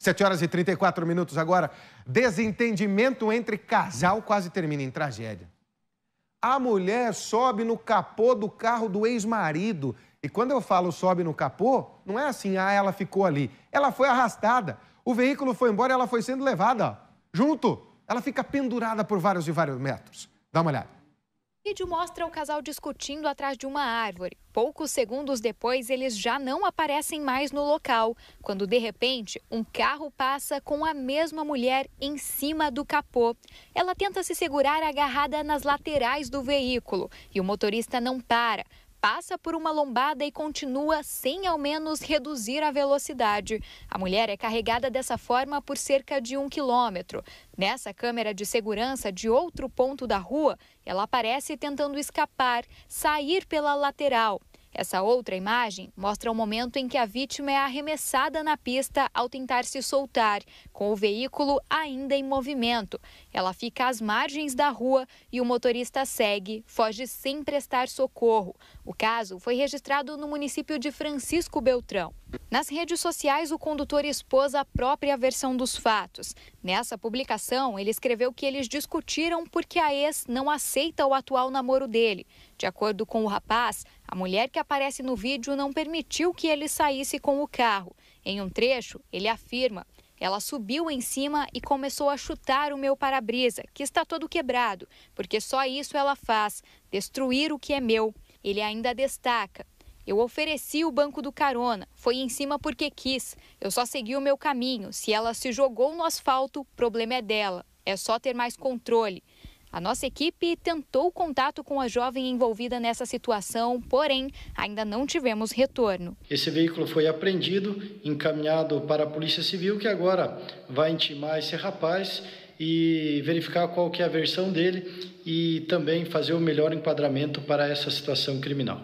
7 horas e 34 minutos agora. Desentendimento entre casal quase termina em tragédia. A mulher sobe no capô do carro do ex-marido. E quando eu falo sobe no capô, não é assim, ah, ela ficou ali. Ela foi arrastada. O veículo foi embora e ela foi sendo levada junto. Ela fica pendurada por vários e vários metros. Dá uma olhada vídeo mostra o casal discutindo atrás de uma árvore. Poucos segundos depois, eles já não aparecem mais no local, quando de repente um carro passa com a mesma mulher em cima do capô. Ela tenta se segurar agarrada nas laterais do veículo e o motorista não para, passa por uma lombada e continua sem ao menos reduzir a velocidade. A mulher é carregada dessa forma por cerca de um quilômetro. Nessa câmera de segurança de outro ponto da rua, ela aparece tentando escapar, sair pela lateral. Essa outra imagem mostra o momento em que a vítima é arremessada na pista ao tentar se soltar, com o veículo ainda em movimento. Ela fica às margens da rua e o motorista segue, foge sem prestar socorro. O caso foi registrado no município de Francisco Beltrão. Nas redes sociais, o condutor expôs a própria versão dos fatos. Nessa publicação, ele escreveu que eles discutiram porque a ex não aceita o atual namoro dele. De acordo com o rapaz, a mulher que aparece no vídeo não permitiu que ele saísse com o carro. Em um trecho, ele afirma: ela subiu em cima e começou a chutar o meu para-brisa, que está todo quebrado, porque só isso ela faz destruir o que é meu. Ele ainda destaca: eu ofereci o banco do carona, foi em cima porque quis. Eu só segui o meu caminho. Se ela se jogou no asfalto, problema é dela. É só ter mais controle. A nossa equipe tentou contato com a jovem envolvida nessa situação, porém ainda não tivemos retorno. Esse veículo foi apreendido, encaminhado para a Polícia Civil, que agora vai intimar esse rapaz e verificar qual que é a versão dele e também fazer o melhor enquadramento para essa situação criminal.